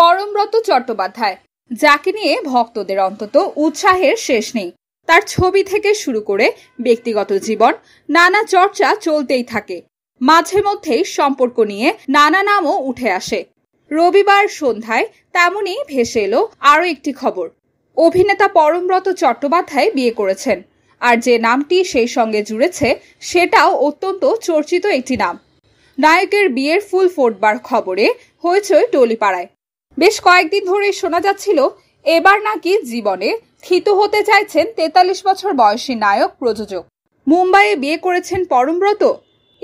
পরমব্রত চট্টোপাধ্যায় যাকে নিয়ে ভক্তদের অন্তত উৎসাহের শেষ নেই তার ছবি থেকে শুরু করে ব্যক্তিগত জীবন নানা চর্চা চলতেই থাকে মাঝে মধ্যেই সম্পর্ক নিয়ে নানা নামও উঠে আসে রবিবার সন্ধ্যায় তেমনই ভেসে এলো আরও একটি খবর অভিনেতা পরমব্রত চট্টোপাধ্যায় বিয়ে করেছেন আর যে নামটি সেই সঙ্গে জুড়েছে সেটাও অত্যন্ত চর্চিত একটি নাম নায়কের বিয়ের ফুল ফোটবার খবরে হয়েছে টলিপাড়ায় বেশ কয়েকদিন ধরে শোনা যাচ্ছিল এবার নাকি জীবনে থিত হতে চাইছেন তেতাল্লিশ বছর বয়সী নায়ক প্রযোজক মুম্বাইয়ে বিয়ে করেছেন পরমব্রত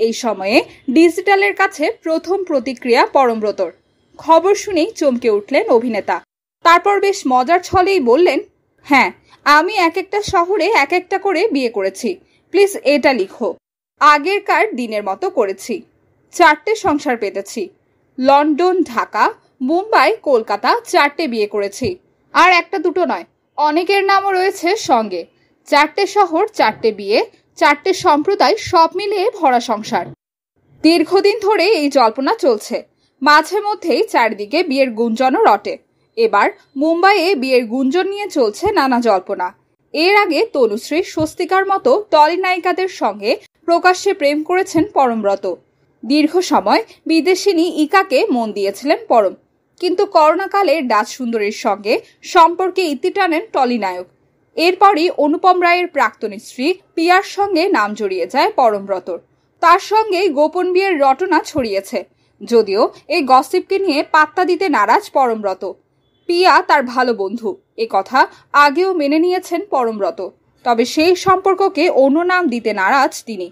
এই সময়ে ডিজিটালের কাছে প্রথম প্রতিক্রিয়া পরমব্রতর খবর শুনেই চমকে উঠলেন অভিনেতা তারপর বেশ মজার ছলেই বললেন হ্যাঁ আমি এক একটা শহরে এক একটা করে বিয়ে করেছি প্লিজ এটা লিখো আগেরকার দিনের মতো করেছি চারটে সংসার পেতেছি লন্ডন ঢাকা মুম্বাই কলকাতা চারটে বিয়ে করেছি আর একটা দুটো নয় অনেকের নামও রয়েছে সঙ্গে চারটে শহর চারটে বিয়ে চারটে সম্প্রদায় সব মিলিয়ে ভরা সংসার দীর্ঘদিন ধরে এই জল্পনা চলছে মাঝে মধ্যেই চারিদিকে বিয়ের গুঞ্জনও রটে এবার মুম্বাইয়ে বিয়ের গুঞ্জন নিয়ে চলছে নানা জল্পনা এর আগে তনুশ্রী স্বস্তিকার মতো টলি নায়িকাদের সঙ্গে প্রকাশ্যে প্রেম করেছেন পরমব্রত দীর্ঘ সময় বিদেশিনী ইকাকে মন দিয়েছিলেন পরম কিন্তু করোনাকালে ডাচ সুন্দরীর সঙ্গে সম্পর্কে ইতি টানেন টলি নায়ক এরপরই অনুপম রায়ের প্রাক্তন স্ত্রী পিয়ার সঙ্গে নাম জড়িয়ে যায় পরমব্রতর তার সঙ্গে গোপন বিয়ের রটনা ছড়িয়েছে যদিও এই গসিপকে নিয়ে পাত্তা দিতে নারাজ পরমব্রত পিয়া তার ভালো বন্ধু এ কথা আগেও মেনে নিয়েছেন পরমব্রত তবে সেই সম্পর্ককে অন্য নাম দিতে নারাজ তিনি